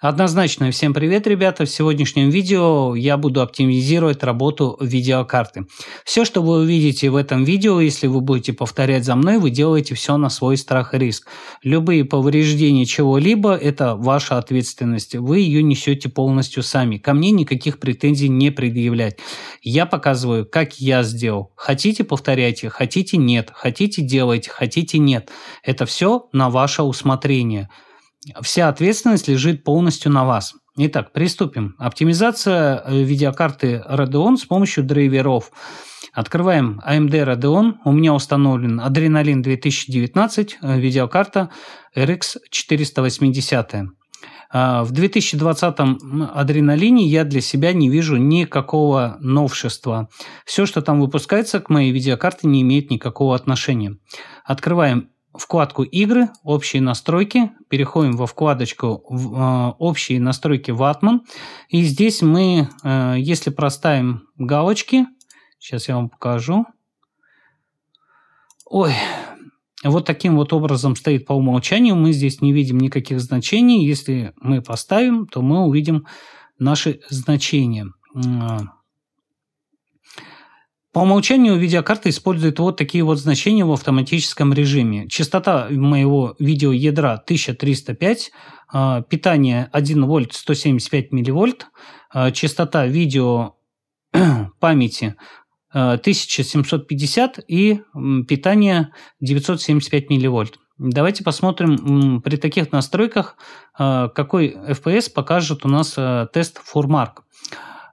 Однозначно, всем привет, ребята! В сегодняшнем видео я буду оптимизировать работу видеокарты. Все, что вы увидите в этом видео, если вы будете повторять за мной, вы делаете все на свой страх и риск. Любые повреждения чего-либо – это ваша ответственность. Вы ее несете полностью сами. Ко мне никаких претензий не предъявлять. Я показываю, как я сделал. Хотите – повторяйте, хотите – нет, хотите – делайте, хотите – нет. Это все на ваше усмотрение. Вся ответственность лежит полностью на вас. Итак, приступим. Оптимизация э, видеокарты Radeon с помощью драйверов. Открываем AMD Radeon. У меня установлен Adrenaline 2019, э, видеокарта RX 480. А, в 2020-м адреналине я для себя не вижу никакого новшества. Все, что там выпускается, к моей видеокарте не имеет никакого отношения. Открываем вкладку «Игры», «Общие настройки». Переходим во вкладочку э, «Общие настройки Ватман». И здесь мы, э, если проставим галочки, сейчас я вам покажу. Ой, вот таким вот образом стоит по умолчанию. Мы здесь не видим никаких значений. Если мы поставим, то мы увидим наши значения. По умолчанию видеокарта использует вот такие вот значения в автоматическом режиме. Частота моего видеоядра 1305, а, питание 1 вольт 175 милливольт, а, частота видео памяти 1750 а, и питание 975 милливольт. Давайте посмотрим при таких настройках, какой FPS покажет у нас тест Formark.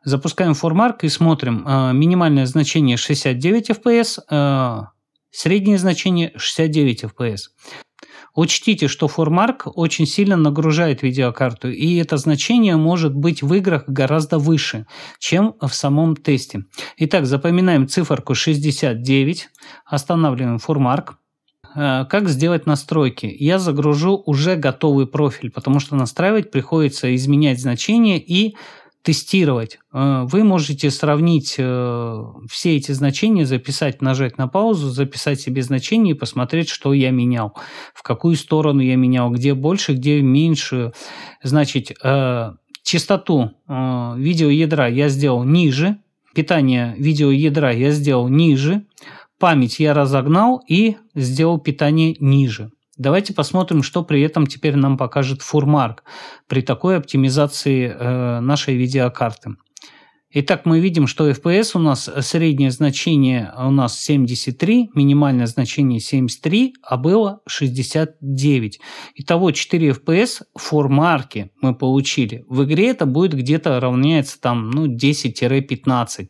Запускаем формарк и смотрим. Э, минимальное значение 69 FPS, э, среднее значение 69 FPS. Учтите, что формарк очень сильно нагружает видеокарту, и это значение может быть в играх гораздо выше, чем в самом тесте. Итак, запоминаем циферку 69, останавливаем формарк. Э, как сделать настройки? Я загружу уже готовый профиль, потому что настраивать приходится изменять значение и тестировать. Э, вы можете сравнить э, все эти значения, записать, нажать на паузу, записать себе значения и посмотреть, что я менял, в какую сторону я менял, где больше, где меньше. Значит, э, частоту видеоядра я сделал ниже, питание видеоядра я сделал ниже, память я разогнал и сделал питание ниже. Давайте посмотрим, что при этом теперь нам покажет Фурмарк при такой оптимизации э, нашей видеокарты. Итак, мы видим, что FPS у нас э, среднее значение у нас 73, минимальное значение 73, а было 69. Итого 4 FPS формарки мы получили. В игре это будет где-то равняется там ну, 10-15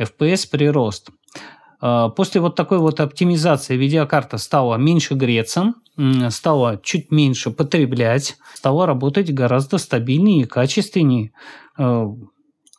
FPS прирост. Э, после вот такой вот оптимизации видеокарта стала меньше греться, стала чуть меньше потреблять, стала работать гораздо стабильнее и качественнее. Э,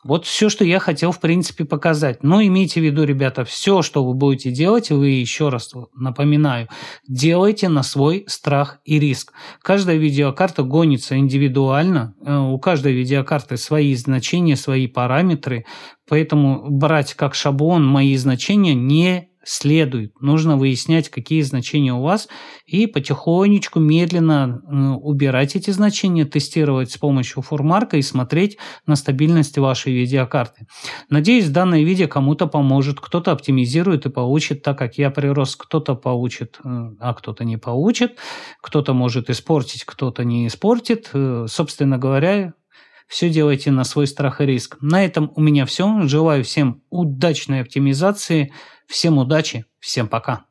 вот все, что я хотел, в принципе, показать. Но имейте в виду, ребята, все, что вы будете делать, вы, еще раз напоминаю, делайте на свой страх и риск. Каждая видеокарта гонится индивидуально, э, у каждой видеокарты свои значения, свои параметры, поэтому брать как шаблон мои значения не следует. Нужно выяснять, какие значения у вас, и потихонечку, медленно убирать эти значения, тестировать с помощью фурмарка и смотреть на стабильность вашей видеокарты. Надеюсь, данное видео кому-то поможет, кто-то оптимизирует и получит, так как я прирос, кто-то получит, э, а кто-то не получит, кто-то может испортить, кто-то не испортит. Э, собственно говоря, все делайте на свой страх и риск. На этом у меня все. Желаю всем удачной оптимизации. Всем удачи. Всем пока.